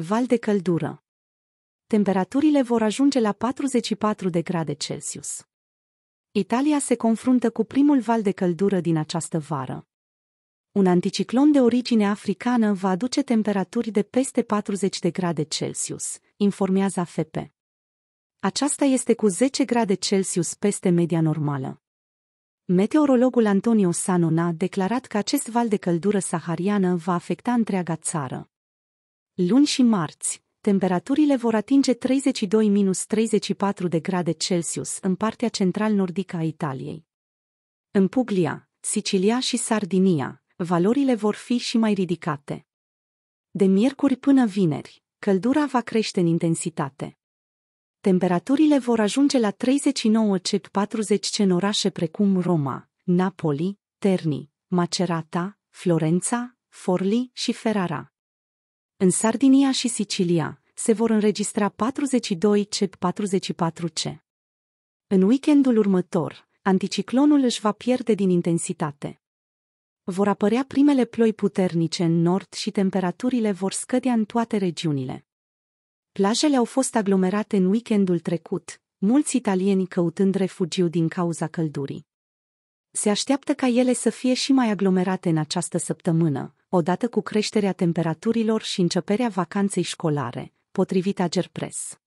val de căldură. Temperaturile vor ajunge la 44 de grade Celsius. Italia se confruntă cu primul val de căldură din această vară. Un anticiclon de origine africană va aduce temperaturi de peste 40 de grade Celsius, informează AFP. Aceasta este cu 10 grade Celsius peste media normală. Meteorologul Antonio Sanona a declarat că acest val de căldură sahariană va afecta întreaga țară luni și marți, temperaturile vor atinge 32-34 de grade Celsius în partea central-nordică a Italiei. În Puglia, Sicilia și Sardinia, valorile vor fi și mai ridicate. De miercuri până vineri, căldura va crește în intensitate. Temperaturile vor ajunge la 39 C 40 C în orașe precum Roma, Napoli, Terni, Macerata, Florența, Forli și Ferrara. În Sardinia și Sicilia se vor înregistra 42 C 44 C. În weekendul următor, anticiclonul își va pierde din intensitate. Vor apărea primele ploi puternice în nord și temperaturile vor scădea în toate regiunile. Plajele au fost aglomerate în weekendul trecut, mulți italieni căutând refugiu din cauza căldurii. Se așteaptă ca ele să fie și mai aglomerate în această săptămână, odată cu creșterea temperaturilor și începerea vacanței școlare, potrivit Agerpres.